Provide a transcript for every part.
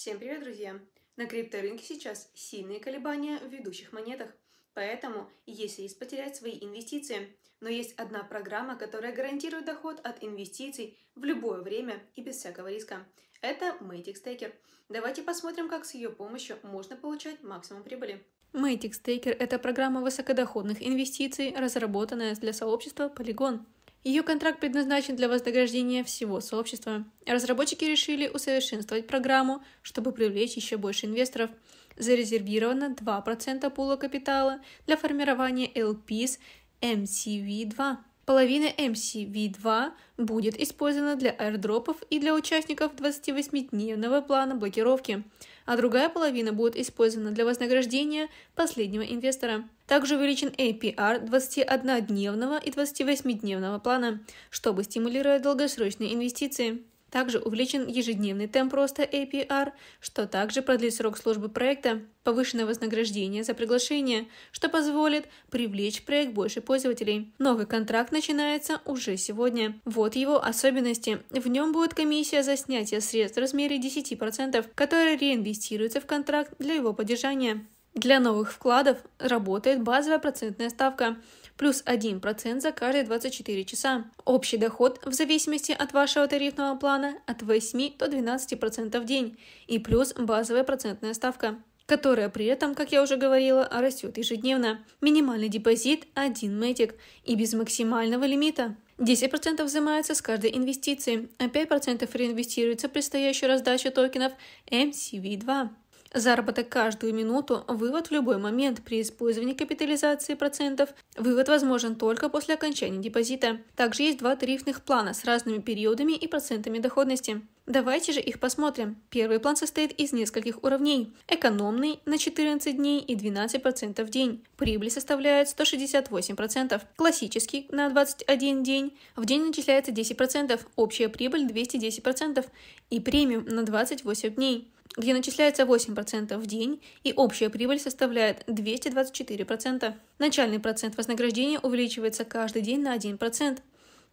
Всем привет, друзья! На крипторынке сейчас сильные колебания в ведущих монетах. Поэтому есть риск потерять свои инвестиции. Но есть одна программа, которая гарантирует доход от инвестиций в любое время и без всякого риска. Это Matic Staker. Давайте посмотрим, как с ее помощью можно получать максимум прибыли. Matic Staker – это программа высокодоходных инвестиций, разработанная для сообщества Polygon – ее контракт предназначен для вознаграждения всего сообщества. Разработчики решили усовершенствовать программу, чтобы привлечь еще больше инвесторов. Зарезервировано 2% пула капитала для формирования LPs MCV-2. Половина MCV2 будет использована для аирдропов и для участников 28-дневного плана блокировки, а другая половина будет использована для вознаграждения последнего инвестора. Также увеличен APR 21-дневного и 28-дневного плана, чтобы стимулировать долгосрочные инвестиции. Также увеличен ежедневный темп роста APR, что также продлит срок службы проекта, повышенное вознаграждение за приглашение, что позволит привлечь в проект больше пользователей. Новый контракт начинается уже сегодня. Вот его особенности. В нем будет комиссия за снятие средств в размере 10%, которая реинвестируется в контракт для его поддержания. Для новых вкладов работает базовая процентная ставка плюс 1% за каждые 24 часа. Общий доход в зависимости от вашего тарифного плана от 8 до 12% в день и плюс базовая процентная ставка которая при этом, как я уже говорила, растет ежедневно. Минимальный депозит 1 метик и без максимального лимита. 10% взимается с каждой инвестиции, а 5% реинвестируется в предстоящую раздачу токенов MCV2. Заработок каждую минуту, вывод в любой момент при использовании капитализации процентов. Вывод возможен только после окончания депозита. Также есть два тарифных плана с разными периодами и процентами доходности. Давайте же их посмотрим. Первый план состоит из нескольких уровней. Экономный на 14 дней и 12% в день. Прибыль составляет 168%. Классический на 21 день. В день начисляется 10%. Общая прибыль 210%. И премиум на 28 дней где начисляется 8% в день и общая прибыль составляет 224%. Начальный процент вознаграждения увеличивается каждый день на 1%.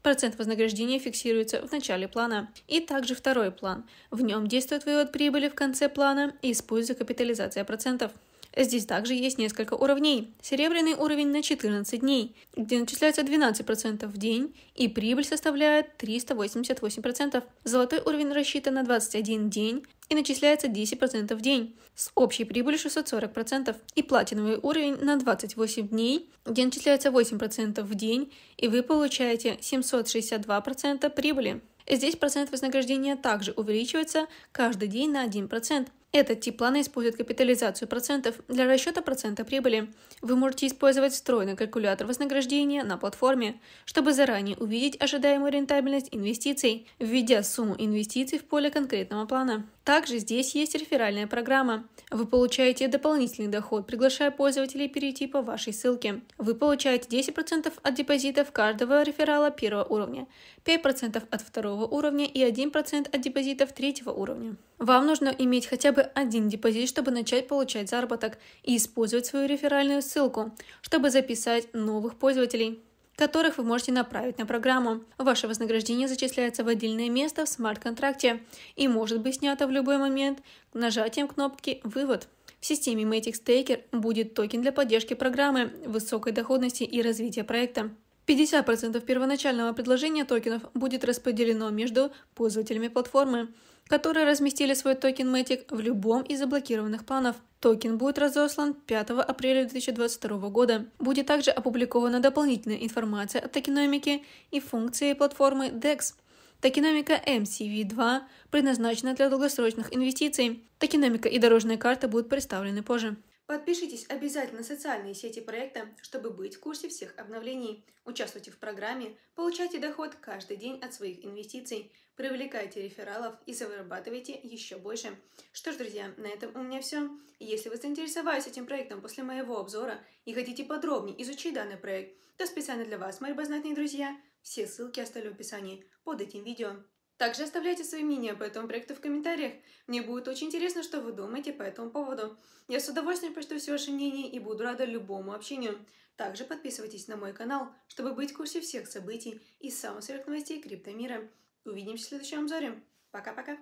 Процент вознаграждения фиксируется в начале плана. И также второй план. В нем действует вывод прибыли в конце плана и используется капитализация процентов. Здесь также есть несколько уровней. Серебряный уровень на 14 дней, где начисляется 12% в день, и прибыль составляет 388%. Золотой уровень рассчитан на 21 день и начисляется 10% в день, с общей прибылью 640%, и платиновый уровень на 28 дней, где начисляется 8% в день, и вы получаете 762% прибыли. Здесь процент вознаграждения также увеличивается каждый день на 1%, этот тип плана использует капитализацию процентов для расчета процента прибыли. Вы можете использовать встроенный калькулятор вознаграждения на платформе, чтобы заранее увидеть ожидаемую рентабельность инвестиций, введя сумму инвестиций в поле конкретного плана. Также здесь есть реферальная программа. Вы получаете дополнительный доход, приглашая пользователей перейти по вашей ссылке. Вы получаете 10% от депозитов каждого реферала первого уровня, 5% от второго уровня и 1% от депозитов третьего уровня. Вам нужно иметь хотя бы один депозит, чтобы начать получать заработок и использовать свою реферальную ссылку, чтобы записать новых пользователей которых вы можете направить на программу. Ваше вознаграждение зачисляется в отдельное место в смарт-контракте и может быть снято в любой момент нажатием кнопки «Вывод». В системе Matic Staker будет токен для поддержки программы, высокой доходности и развития проекта. 50% первоначального предложения токенов будет распределено между пользователями платформы которые разместили свой токен Matic в любом из заблокированных планов. Токен будет разослан 5 апреля 2022 года. Будет также опубликована дополнительная информация о токеномике и функции платформы DEX. Токеномика MCV2 предназначена для долгосрочных инвестиций. Токеномика и дорожная карта будут представлены позже. Подпишитесь обязательно на социальные сети проекта, чтобы быть в курсе всех обновлений. Участвуйте в программе, получайте доход каждый день от своих инвестиций, привлекайте рефералов и зарабатывайте еще больше. Что ж, друзья, на этом у меня все. Если вы заинтересовались этим проектом после моего обзора и хотите подробнее изучить данный проект, то специально для вас, мои любознательные друзья, все ссылки оставлю в описании под этим видео. Также оставляйте свои мнения по этому проекту в комментариях. Мне будет очень интересно, что вы думаете по этому поводу. Я с удовольствием прочту все ваши мнения и буду рада любому общению. Также подписывайтесь на мой канал, чтобы быть в курсе всех событий и самых свежих новостей криптомира. Увидимся в следующем обзоре. Пока-пока!